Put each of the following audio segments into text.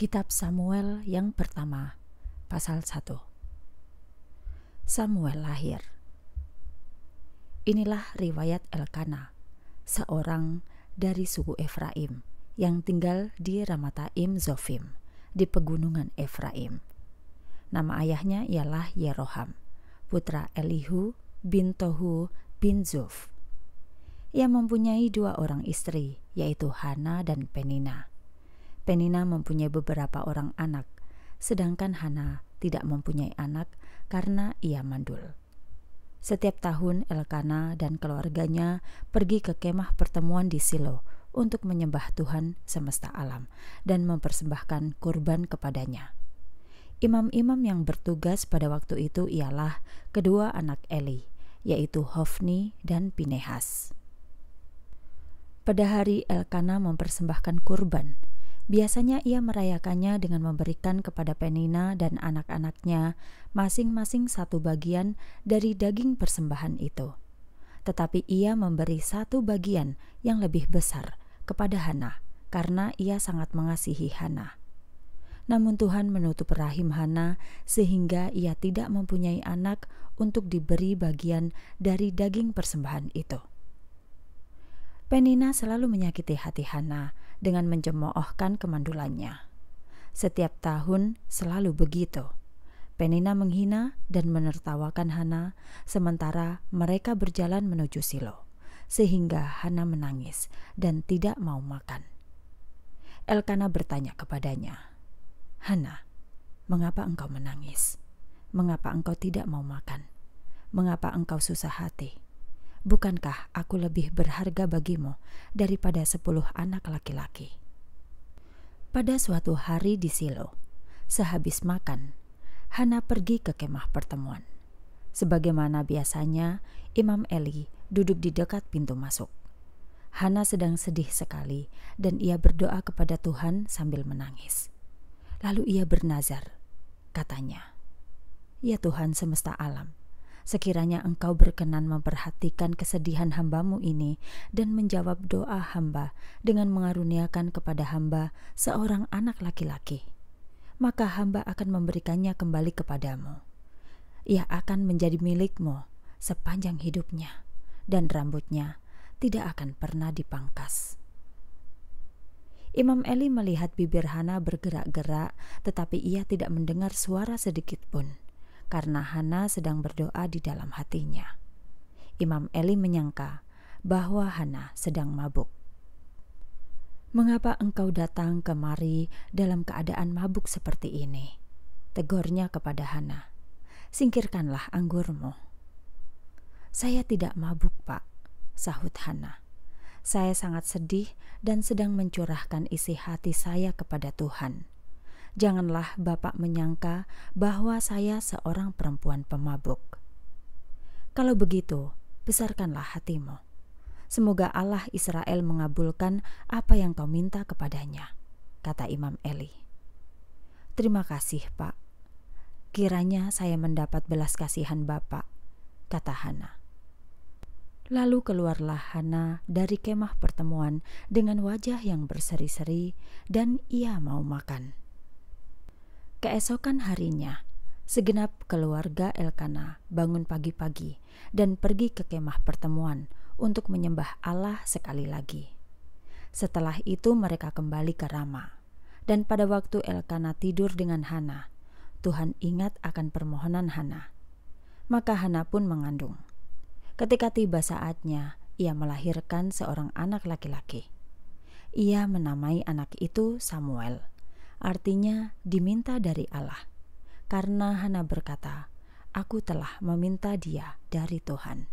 Kitab Samuel yang pertama, pasal 1. Samuel lahir. Inilah riwayat Elkana, seorang dari suku Efraim yang tinggal di Ramataim Zofim, di pegunungan Efraim. Nama ayahnya ialah Yeroham, putra Elihu bin Tohu bin Zuf. Ia mempunyai dua orang istri, yaitu Hana dan Penina. Penina mempunyai beberapa orang anak, sedangkan Hana tidak mempunyai anak karena ia mandul. Setiap tahun Elkana dan keluarganya pergi ke kemah pertemuan di Silo untuk menyembah Tuhan semesta alam dan mempersembahkan kurban kepadanya. Imam-imam yang bertugas pada waktu itu ialah kedua anak Eli, yaitu Hofni dan Pinehas. Pada hari Elkana mempersembahkan kurban, Biasanya ia merayakannya dengan memberikan kepada Penina dan anak-anaknya masing-masing satu bagian dari daging persembahan itu. Tetapi ia memberi satu bagian yang lebih besar kepada Hana karena ia sangat mengasihi Hana. Namun Tuhan menutup rahim Hana sehingga ia tidak mempunyai anak untuk diberi bagian dari daging persembahan itu. Penina selalu menyakiti hati Hana dengan menjemoohkan kemandulannya. Setiap tahun selalu begitu. Penina menghina dan menertawakan Hana, sementara mereka berjalan menuju Silo, sehingga Hana menangis dan tidak mau makan. Elkana bertanya kepadanya, "Hana, mengapa engkau menangis? Mengapa engkau tidak mau makan? Mengapa engkau susah hati?" Bukankah aku lebih berharga bagimu daripada sepuluh anak laki-laki? Pada suatu hari di Silo, sehabis makan, Hana pergi ke kemah pertemuan. Sebagaimana biasanya, Imam Eli duduk di dekat pintu masuk. Hana sedang sedih sekali dan ia berdoa kepada Tuhan sambil menangis. Lalu ia bernazar, katanya, "Ya Tuhan semesta alam, Sekiranya engkau berkenan memperhatikan kesedihan hambamu ini dan menjawab doa hamba dengan mengaruniakan kepada hamba seorang anak laki-laki, maka hamba akan memberikannya kembali kepadamu. Ia akan menjadi milikmu sepanjang hidupnya, dan rambutnya tidak akan pernah dipangkas. Imam Eli melihat bibir Hana bergerak-gerak, tetapi ia tidak mendengar suara sedikit pun karena Hana sedang berdoa di dalam hatinya. Imam Eli menyangka bahwa Hana sedang mabuk. "Mengapa engkau datang kemari dalam keadaan mabuk seperti ini?" tegurnya kepada Hana. "Singkirkanlah anggurmu." "Saya tidak mabuk, Pak," sahut Hana. "Saya sangat sedih dan sedang mencurahkan isi hati saya kepada Tuhan." janganlah Bapak menyangka bahwa saya seorang perempuan pemabuk. Kalau begitu, besarkanlah hatimu. Semoga Allah Israel mengabulkan apa yang kau minta kepadanya, kata Imam Eli. Terima kasih, Pak. Kiranya saya mendapat belas kasihan Bapak, kata Hana. Lalu keluarlah Hana dari kemah pertemuan dengan wajah yang berseri-seri, dan ia mau makan. Keesokan harinya, segenap keluarga Elkana bangun pagi-pagi dan pergi ke kemah pertemuan untuk menyembah Allah sekali lagi. Setelah itu mereka kembali ke Rama. Dan pada waktu Elkana tidur dengan Hana, Tuhan ingat akan permohonan Hana. Maka Hana pun mengandung. Ketika tiba saatnya, ia melahirkan seorang anak laki-laki. Ia menamai anak itu Samuel artinya diminta dari Allah. Karena Hana berkata, "Aku telah meminta dia dari Tuhan."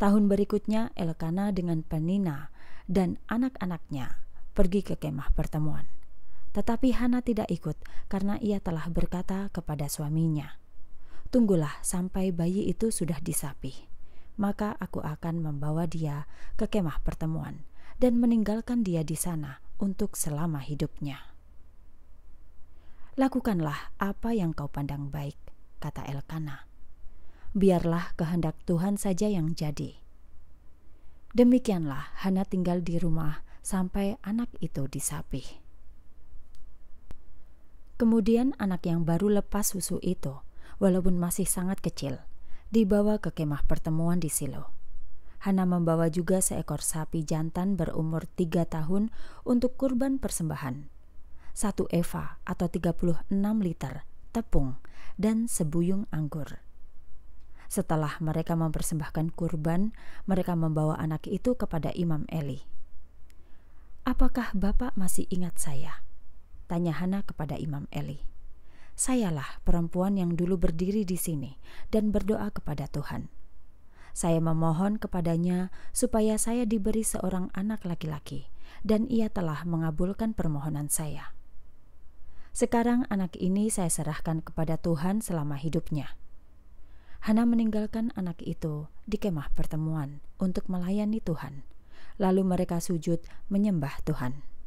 Tahun berikutnya Elkana dengan Penina dan anak-anaknya pergi ke kemah pertemuan. Tetapi Hana tidak ikut karena ia telah berkata kepada suaminya, "Tunggulah sampai bayi itu sudah disapih, maka aku akan membawa dia ke kemah pertemuan." dan meninggalkan dia di sana untuk selama hidupnya. Lakukanlah apa yang kau pandang baik, kata Elkana. Biarlah kehendak Tuhan saja yang jadi. Demikianlah Hana tinggal di rumah sampai anak itu disapih. Kemudian anak yang baru lepas susu itu, walaupun masih sangat kecil, dibawa ke kemah pertemuan di Silo Hana membawa juga seekor sapi jantan berumur tiga tahun untuk kurban persembahan. Satu eva atau 36 liter tepung dan sebuyung anggur. Setelah mereka mempersembahkan kurban, mereka membawa anak itu kepada Imam Eli. Apakah Bapak masih ingat saya? Tanya Hana kepada Imam Eli. Sayalah perempuan yang dulu berdiri di sini dan berdoa kepada Tuhan saya memohon kepadanya supaya saya diberi seorang anak laki-laki, dan ia telah mengabulkan permohonan saya. Sekarang anak ini saya serahkan kepada Tuhan selama hidupnya. Hana meninggalkan anak itu di kemah pertemuan untuk melayani Tuhan. Lalu mereka sujud menyembah Tuhan.